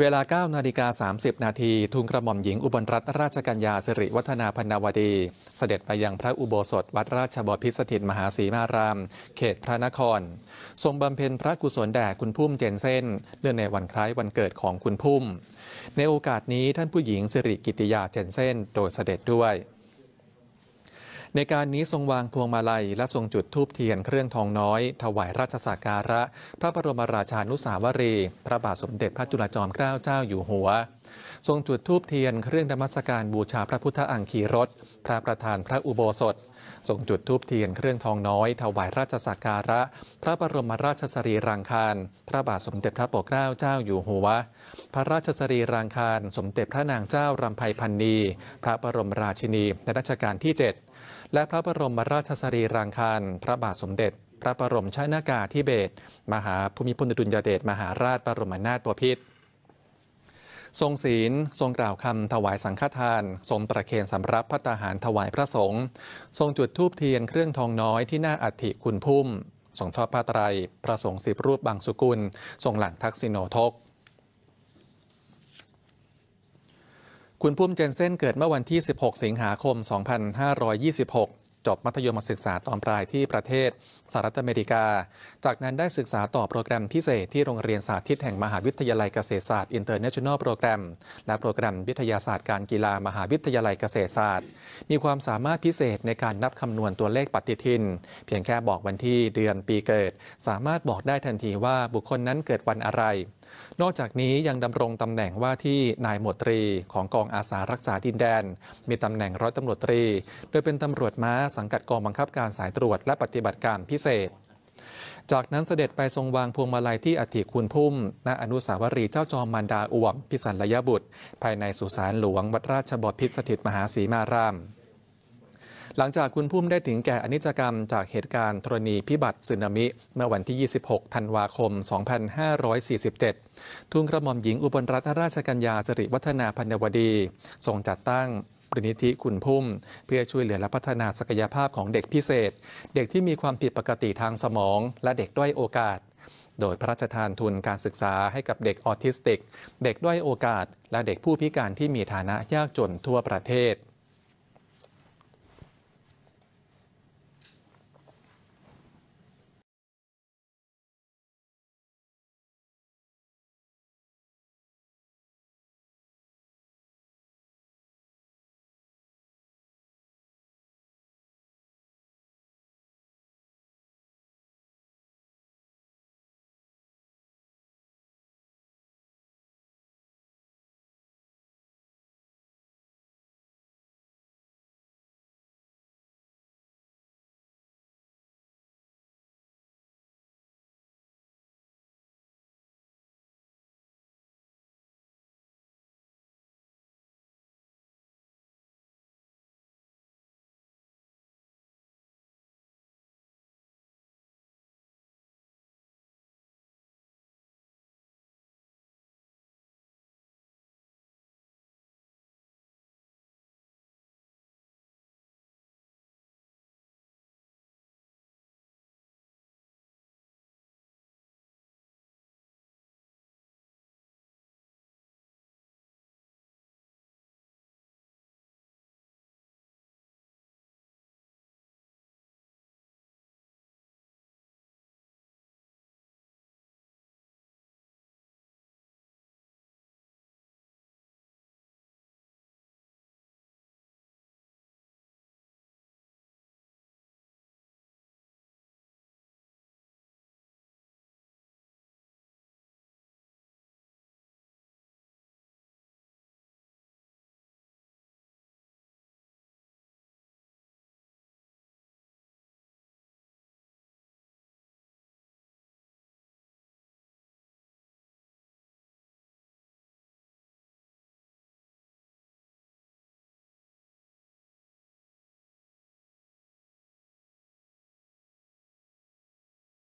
เวลา9นาฬิกา30 นาที ทุนกระหม่อมหญิงอุบลรัตนราชกัญญาสิริวัฒนาพนาวดี เสด็จไปยังพระอุโบสถวัดราชบพิษสถิตมหาศรีมาราม เขตพระนคร ทรงบำเพ็ญพระกุศล แด่คุณพุ่มเจนเซนเนื่องในวันคล้ายวันเกิดของคุณพุ่ม ในโอกาสนี้ท่านผู้หญิงสิริกิติยาเจนเซนโดยเสด็จด้วยในการนี้ทรงวางพวงมาลัยและทรงจุดธูปเทียนเครื่องทองน้อย ถวายราชสักการะ พระบรมราชานุสาวรีพระบาทสมเด็จพระจุลจอมเกล้าเจ้าอยู่หัว ทรงจุดธูปเทียน เครื่องธรรมสการบูชาพระพุทธอังคีรสพระประธานพระอุโบสถส่งจุดทูบเทียนเครื่องทองน้อย ถวายราชสักการะ พระบรมราชสรีรังคารพระบาทสมเด็จพระปกเกล้าเจ้าอยู่หัวพระราชสรีรังคารสมเด็จพระนางเจ้ารำไพพันนีพระบรมราชินีในรัชกาลที่ 7 และพระบรมราชสรีรังคารพระบาทสมเด็จ พระบรมชนากาธิเบศมหาภูมิพลอดุลยเดชมหาราชบรมนาถบพิตรทรงศีล ทรงกล่าวคำถวายสังฆทาน ทรงประเคนสำรับพระตาหารถวายพระสงฆ์ทรงจุดธูปเทียนเครื่องทองน้อยที่หน้าอัฐิคุณพุ่มทรงทอดพระไตรพระสงฆ์สิบรูปบางสุกุลทรงหลังทักษิโนทก คุณพุ่มเจนเซนเกิดเมื่อวันที่ 16 สิงหาคม 2526จบมัธยมศึกษาตอนปลายที่ประเทศสหรัฐอเมริกา จากนั้นได้ศึกษาต่อโปรแกรมพิเศษที่โรงเรียนสาธิตแห่งมหาวิทยาลัยเกษตรศาสตร์อินเตอร์เนชั่นแนลโปรแกรมและโปรแกรมวิทยาศาสตร์การกีฬามหาวิทยาลัยเกษตรศาสตร์ มีความสามารถพิเศษในการนับคำนวณตัวเลขปฏิทิน เพียงแค่บอกวันที่เดือนปีเกิด สามารถบอกได้ทันทีว่าบุคคลนั้นเกิดวันอะไร นอกจากนี้ยังดำรงตำแหน่งว่าที่นายหมวดตรีของกองอาสารักษาดินแดน มีตำแหน่งร้อยตำรวจตรี โดยเป็นตำรวจม้าสังกัดกองบังคับการสายตรวจและปฏิบัติการพิเศษ จากนั้นเสด็จไปทรงวางพวงมาลัยที่อธิคุณพุ่ม ณอนุสาวรีย์เจ้าจอมมันดาอวม พิสันลยบุตร ภายในสุสานหลวงวัดราชบพิษสถิตมหาศรีมาราม หลังจากคุณพุ่มได้ถึงแก่อนิจกรรม จากเหตุการณ์ธรณีพิบัติสึนามิเมื่อวันที่ 26 ธันวาคม 2547ทุ่งกระหม่อมหญิงอุบลรัตนราชกัญญาสิริวัฒนาพันวดีทรงจัดตั้งปรนิธิคุณพุ่มเพื่อช่วยเหลือและพัฒนาศักยภาพของเด็กพิเศษ เด็กที่มีความผิดปกติทางสมองและเด็กด้อยโอกาส โดยพระราชทานทุนการศึกษาให้กับเด็กออทิสติก เด็กด้อยโอกาสและเด็กผู้พิการที่มีฐานะยากจนทั่วประเทศ